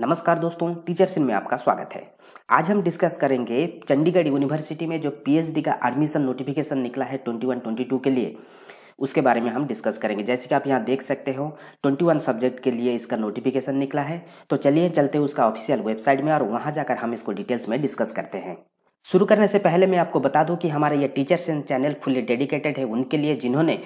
नमस्कार दोस्तों टीचर सिंह में आपका स्वागत है आज हम डिस्कस करेंगे चंडीगढ़ यूनिवर्सिटी में जो पीएचडी का एडमिशन नोटिफिकेशन निकला है 21-22 के लिए उसके बारे में हम डिस्कस करेंगे जैसे कि आप यहाँ देख सकते हो 21 सब्जेक्ट के लिए इसका नोटिफिकेशन निकला है तो चलिए चलते उसका ऑफिशियल वेबसाइट में और वहाँ जाकर हम इसको डिटेल्स में डिस्कस करते हैं शुरू करने से पहले मैं आपको बता दूं कि हमारा ये Teacher Sense channel fully dedicated है उनके लिए जिन्होंने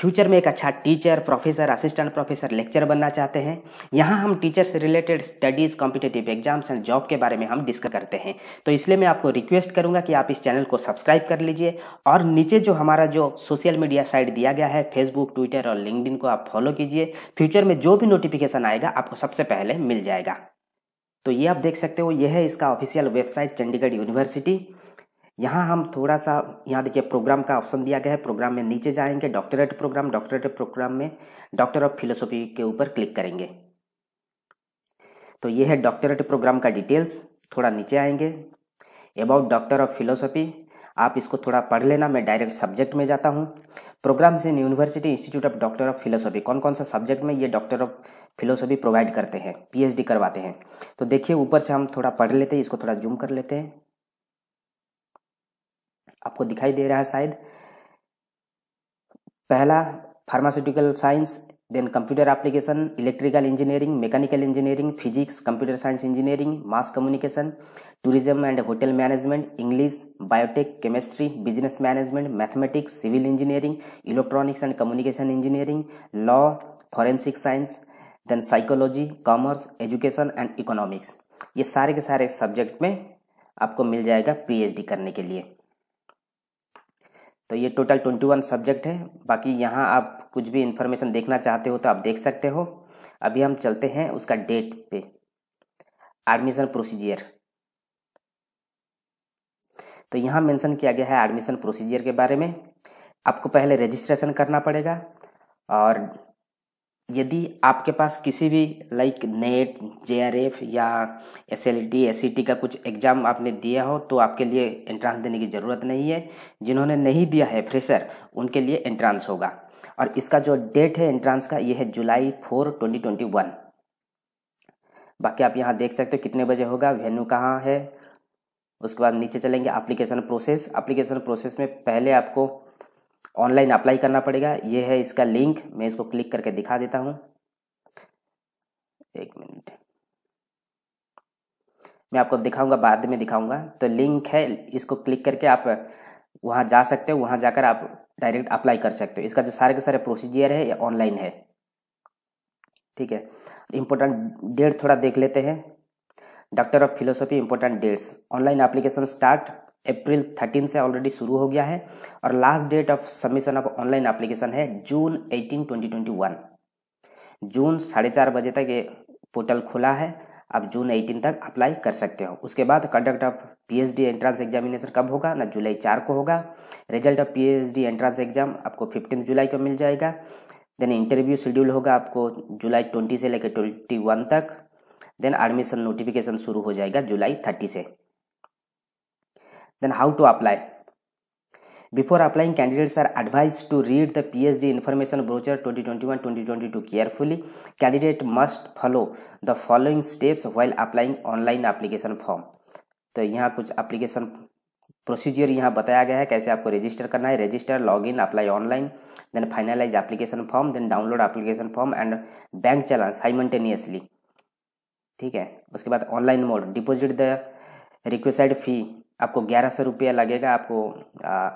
फ्यूचर में एक अच्छा teacher professor assistant professor lecture बनना चाहते हैं यहाँ हम टीचर से related studies competitive exams and job के बारे में हम डिस्कस करते हैं तो इसलिए मैं आपको रिक्वेस्ट करूँगा कि आप इस चैनल को सब्सक्राइब कर लीजिए और नीचे जो हमारा जो सोशल मीडिया साइट दिया गया है फेसबुक ट्विटर और लिंकड को आप फॉलो कीजिए फ्यूचर में जो भी नोटिफिकेशन आएगा आपको सबसे पहले मिल जाएगा तो ये आप देख सकते हो ये है इसका ऑफिशियल वेबसाइट चंडीगढ़ यूनिवर्सिटी यहाँ हम थोड़ा सा यहाँ देखिए प्रोग्राम का ऑप्शन दिया गया है प्रोग्राम में नीचे जाएंगे डॉक्टरेट प्रोग्राम डॉक्टरेट प्रोग्राम में डॉक्टर ऑफ फिलोसॉफी के ऊपर क्लिक करेंगे तो ये है डॉक्टरेट प्रोग्राम का डिटेल्स थोड़ा नीचे आएंगे अबाउट डॉक्टर ऑफ फिलोसॉफी आप इसको थोड़ा पढ़ लेना मैं डायरेक्ट सब्जेक्ट में जाता हूँ programme in university institute of doctor of philosophy कौन कौन सा सब्जेक्ट में ये डॉक्टर ऑफ फिलोसॉफी प्रोवाइड करते हैं पीएचडी करवाते हैं तो देखिए ऊपर से हम थोड़ा पढ़ लेते हैं इसको थोड़ा जूम कर लेते हैं आपको दिखाई दे रहा है शायद पहला pharmaceutical science then computer application electrical engineering mechanical engineering physics computer science engineering mass communication tourism and hotel management English biotech chemistry business management mathematics civil engineering electronics and communication engineering law forensic science then psychology commerce education and economics ये सारे के सारे subject में आपको मिल जाएगा P करने के लिए तो ये टोटल ट्वेंटी वन सब्जेक्ट है बाकी यहाँ आप कुछ भी इन्फॉर्मेशन देखना चाहते हो तो आप देख सकते हो अभी हम चलते हैं उसका डेट पे एडमिशन प्रोसीजियर तो यहाँ मेंशन किया गया है एडमिशन प्रोसीजियर के बारे में आपको पहले रजिस्ट्रेशन करना पड़ेगा और यदि आपके पास किसी भी लाइक नेट जे या S L T S C T का कुछ एग्ज़ाम आपने दिया हो तो आपके लिए एंट्रांस देने की ज़रूरत नहीं है जिन्होंने नहीं दिया है फ्रेशर उनके लिए एंट्रांस होगा और इसका जो डेट है एंट्रांस का यह है July four twenty twenty one बाकी आप यहाँ देख सकते हो कितने बजे होगा वेन्यू कहाँ है उसके बाद नीचे चलेंगे एप्लीकेशन प्रोसेस एप्लीकेशन प्रोसेस में पहले आपको ऑनलाइन अप्लाई करना पड़ेगा ये है इसका लिंक मैं इसको क्लिक करके दिखा देता हूँ एक मिनट मैं आपको दिखाऊंगा बाद में दिखाऊंगा तो लिंक है इसको क्लिक करके आप वहाँ जा सकते हो वहाँ जाकर आप डायरेक्ट अप्लाई कर सकते हो इसका जो सारे के सारे प्रोसीजियर है ये ऑनलाइन है ठीक है इम्पोर्टेंट डेट थोड़ा देख लेते हैं doctor of philosophy important dates online application start April thirteen से ऑलरेडी शुरू हो गया है और last date of submission of online application है June eighteen twenty twenty one जून साढ़े चार बजे तक ये पोर्टल खुला है आप जून 18 तक अप्लाई कर सकते हो उसके बाद conduct of PhD entrance examination कब होगा ना जुलाई चार को होगा result of PhD entrance exam आपको फिफ्टीन जुलाई को मिल जाएगा देन इंटरव्यू शेड्यूल होगा आपको जुलाई ट्वेंटी से लेकर ट्वेंटी वन तक देन एडमिशन नोटिफिकेशन शुरू हो जाएगा जुलाई थर्टी से Then how to apply? Before applying, candidates are advised to read the PSD Information Brochure 2021-2022 carefully. Candidate must follow the following steps while applying online application form. तो यहाँ कुछ application procedure यहाँ बताया गया है कैसे आपको रजिस्टर करना है register log in apply online then finalise application form then download application form and bank challan simultaneously ठीक है उसके बाद online mode deposit the requisite fee आपको ग्यारह सौ रुपया लगेगा आपको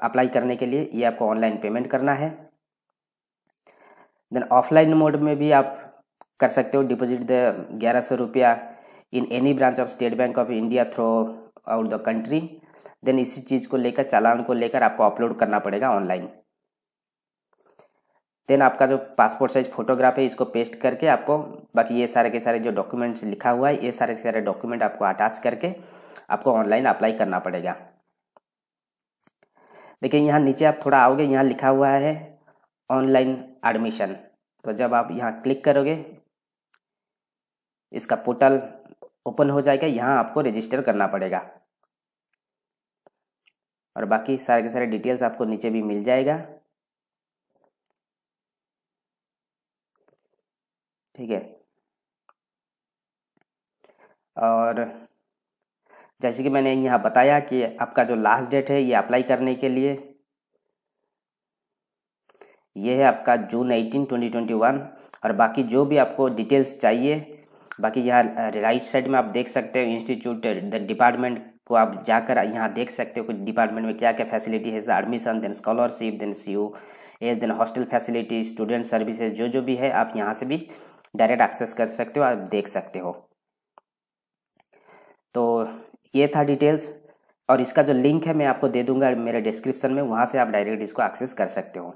अप्लाई करने के लिए ये आपको ऑनलाइन पेमेंट करना है देन ऑफलाइन मोड में भी आप कर सकते हो डिपॉजिट द ग्यारह सौ रुपया in any branch of State Bank of India throughout the country then इसी चीज़ को लेकर चालान को लेकर आपको अपलोड करना पड़ेगा ऑनलाइन देन आपका जो पासपोर्ट साइज फोटोग्राफ है इसको पेस्ट करके आपको बाकी ये सारे के सारे जो डॉक्यूमेंट्स लिखा हुआ है ये सारे के सारे डॉक्यूमेंट आपको अटैच करके आपको ऑनलाइन अप्लाई करना पड़ेगा देखिए यहाँ नीचे आप थोड़ा आओगे यहाँ लिखा हुआ है ऑनलाइन एडमिशन तो जब आप यहाँ क्लिक करोगे इसका पोर्टल ओपन हो जाएगा यहाँ आपको रजिस्टर करना पड़ेगा और बाकी सारे के सारे डिटेल्स आपको नीचे भी मिल जाएगा ठीक है और जैसे कि मैंने यहाँ बताया कि आपका जो लास्ट डेट है ये अप्लाई करने के लिए ये है आपका June eighteen twenty twenty one और बाकी जो भी आपको डिटेल्स चाहिए बाकी यहाँ राइट साइड में आप देख सकते हो इंस्टीट्यूट द डिपार्टमेंट को आप जाकर यहाँ देख सकते हो कि डिपार्टमेंट में क्या क्या फैसिलिटी है एडमिशन देन स्कॉलरशिप देन सी यू एज then hostel facility student services जो जो भी है आप यहाँ से भी डायरेक्ट एक्सेस कर सकते हो आप देख सकते हो तो ये था डिटेल्स और इसका जो लिंक है मैं आपको दे दूंगा मेरे डिस्क्रिप्शन में वहाँ से आप डायरेक्ट इसको एक्सेस कर सकते हो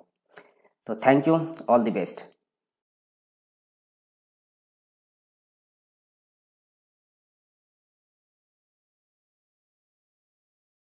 तो thank you all the best